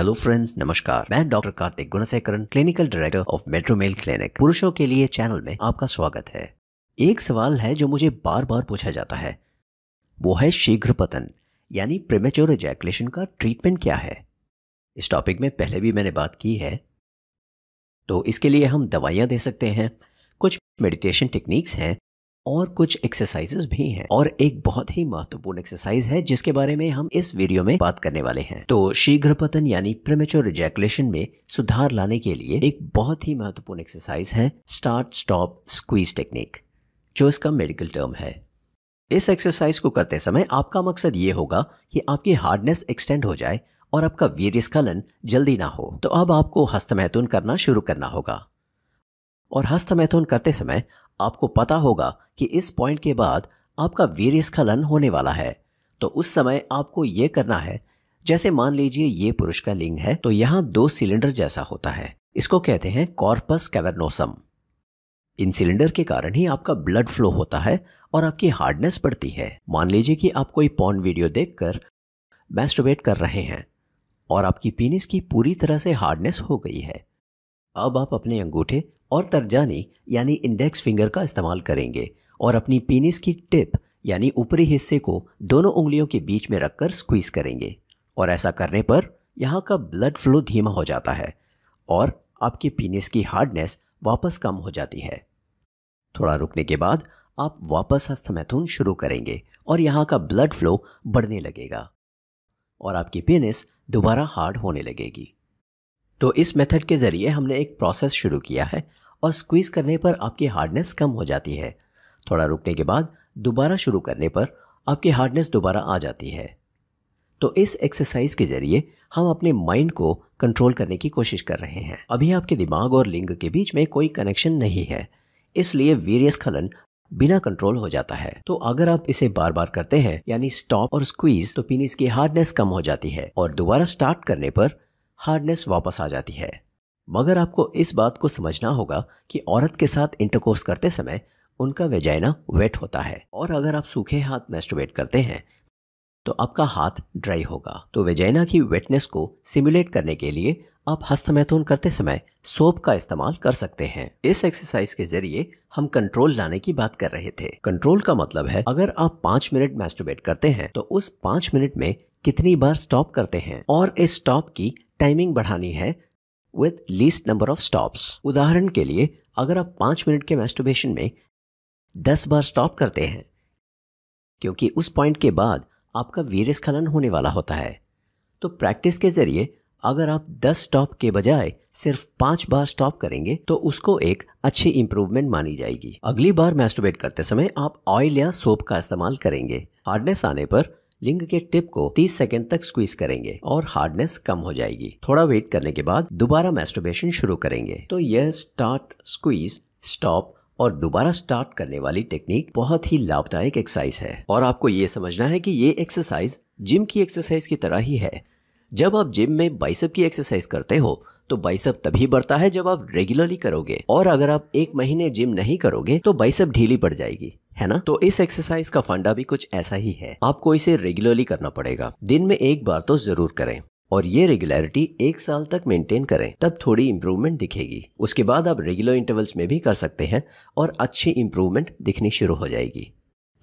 hello friends नमस्कार मैं doctor Karthik Gunasekaran clinical director of Metromale clinic पुरुषों के लिए चैनल में आपका स्वागत है एक सवाल है जो मुझे बार बार पूछा जाता है वो है शीघ्र पतन यानी प्रेमेच्योर एजैकुलेशन का ट्रीटमेंट क्या है इस टॉपिक में पहले भी मैंने बात की है तो इसके लिए हम दवाइयाँ दे सकते हैं कुछ मेडिटेशन टेक्निक्स हैं और कुछ एक्सरसाइजेस भी हैं और एक बहुत ही महत्वपूर्ण एक्सरसाइज है जिसके बारे में हम इस वीडियो में बात करने वाले हैं तो शीघ्र पतन यानी प्रेमेचोर रिजैकुलेशन में सुधार लाने के लिए एक बहुत ही महत्वपूर्ण एक्सरसाइज है स्टार्ट स्टॉप स्क्वीज टेक्निक जो इसका मेडिकल टर्म है इस एक्सरसाइज को करते समय आपका मकसद ये होगा कि आपकी हार्डनेस एक्सटेंड हो जाए और आपका वीर स्खलन जल्दी ना हो तो अब आपको हस्तमैथुन करना शुरू करना होगा और हस्तमैथुन करते समय आपको पता होगा कि इस पॉइंट के बाद आपका स्खलन होने वाला है तो उस समय आपको ये करना है जैसे मान लीजिए ये पुरुष का लिंग है तो यहां दो सिलेंडर जैसा होता है इसको कहते हैं कॉर्पस कैवर्नोसम इन सिलेंडर के कारण ही आपका ब्लड फ्लो होता है और आपकी हार्डनेस बढ़ती है मान लीजिए कि आप कोई पॉन वीडियो देखकर मैस्टोबेट कर रहे हैं और आपकी पीनिस की पूरी तरह से हार्डनेस हो गई है अब आप अपने अंगूठे और तर्जानी यानी इंडेक्स फिंगर का इस्तेमाल करेंगे और अपनी पीनिस की टिप यानी ऊपरी हिस्से को दोनों उंगलियों के बीच में रखकर स्क्वीज करेंगे और ऐसा करने पर यहाँ का ब्लड फ्लो धीमा हो जाता है और आपके पीनिस की हार्डनेस वापस कम हो जाती है थोड़ा रुकने के बाद आप वापस हस्तमैथुन शुरू करेंगे और यहाँ का ब्लड फ्लो बढ़ने लगेगा और आपकी पेनिस दोबारा हार्ड होने लगेगी तो इस मेथड के ज़रिए हमने एक प्रोसेस शुरू किया है और स्क्वीज़ करने पर आपकी हार्डनेस कम हो जाती है थोड़ा रुकने के बाद दोबारा शुरू करने पर आपकी हार्डनेस दोबारा आ जाती है तो इस एक्सरसाइज के ज़रिए हम अपने माइंड को कंट्रोल करने की कोशिश कर रहे हैं अभी आपके दिमाग और लिंग के बीच में कोई कनेक्शन नहीं है इसलिए वीरियस खलन बिना कंट्रोल हो जाता है तो अगर आप इसे बार बार करते हैं यानी स्टॉप और स्क्वीज तो पीनिस की हार्डनेस कम हो जाती है और दोबारा स्टार्ट करने पर हार्डनेस वापस आ जाती है मगर आपको इस बात को समझना होगा कि औरत के साथ इंटरकोर्स करते समय उनका वेजाइना वेट होता है और अगर आप सूखे हाथ मेस्टोवेट करते हैं तो आपका हाथ ड्राई होगा तो वेजाइना की वेटनेस को सिमुलेट करने के लिए आप हस्तमैथुन करते समय सोप का इस्तेमाल कर सकते हैं इस एक्सरसाइज के जरिए हम कंट्रोल लाने की बात कर रहे थे कंट्रोल का मतलब है अगर आप पांच मिनट मैस्टोबेट करते हैं तो उस पांच मिनट में कितनी बार स्टॉप करते हैं और इस स्टॉप की टाइमिंग बढ़ानी है with least number of stops उदाहरण के लिए अगर आप पाँच मिनट के मैस्टोबेशन में दस बार स्टॉप करते हैं क्योंकि उस पॉइंट के बाद आपका वीरस्खलन होने वाला होता है तो प्रैक्टिस के ज़रिए अगर आप 10 स्टॉप के बजाय सिर्फ पाँच बार स्टॉप करेंगे तो उसको एक अच्छी इम्प्रूवमेंट मानी जाएगी अगली बार मैस्टोबेट करते समय आप ऑयल या सोप का इस्तेमाल करेंगे हार्डनेस आने पर लिंग के टिप को 30 सेकंड तक स्क्वीज करेंगे और हार्डनेस कम हो जाएगी थोड़ा वेट करने के बाद दोबारा मैस्टोबेशन शुरू करेंगे तो यह स्टार्ट स्क्वीज स्टॉप और दोबारा स्टार्ट करने वाली टेक्निक बहुत ही लाभदायक एक्सरसाइज है और आपको ये समझना है कि ये एक्सरसाइज जिम की एक्सरसाइज की तरह ही है जब आप जिम में बाइसअप की एक्सरसाइज करते हो तो बाइसअप तभी बढ़ता है जब आप रेगुलरली करोगे और अगर आप एक महीने जिम नहीं करोगे तो बाइसअप ढीली पड़ जाएगी है ना तो इस एक्सरसाइज का फंडा भी कुछ ऐसा ही है आपको इसे रेगुलरली करना पड़ेगा दिन में एक बार तो जरूर करें और ये रेगुलरिटी एक साल तक मेंटेन करें तब थोड़ी इम्प्रूवमेंट दिखेगी उसके बाद आप रेगुलर इंटरवल्स में भी कर सकते हैं और अच्छी इम्प्रूवमेंट दिखनी शुरू हो जाएगी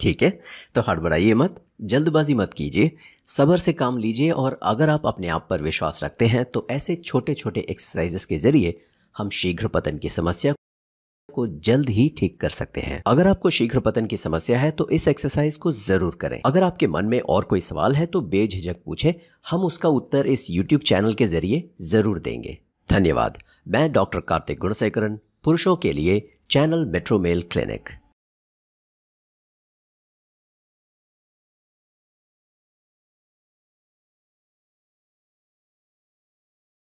ठीक है तो हड़बड़ाइए मत जल्दबाजी मत कीजिए सबर से काम लीजिए और अगर आप अपने आप पर विश्वास रखते हैं तो ऐसे छोटे छोटे एक्सरसाइजेस के जरिए हम शीघ्र पतन की समस्या को जल्द ही ठीक कर सकते हैं अगर आपको शीघ्र पतन की समस्या है तो इस एक्सरसाइज को जरूर करें अगर आपके मन में और कोई सवाल है तो बेझिझक पूछे हम उसका उत्तर इस यूट्यूब चैनल के जरिए जरूर देंगे धन्यवाद मैं डॉक्टर कार्तिक गुणसेकरण पुरुषों के लिए चैनल मेट्रोमेल क्लिनिक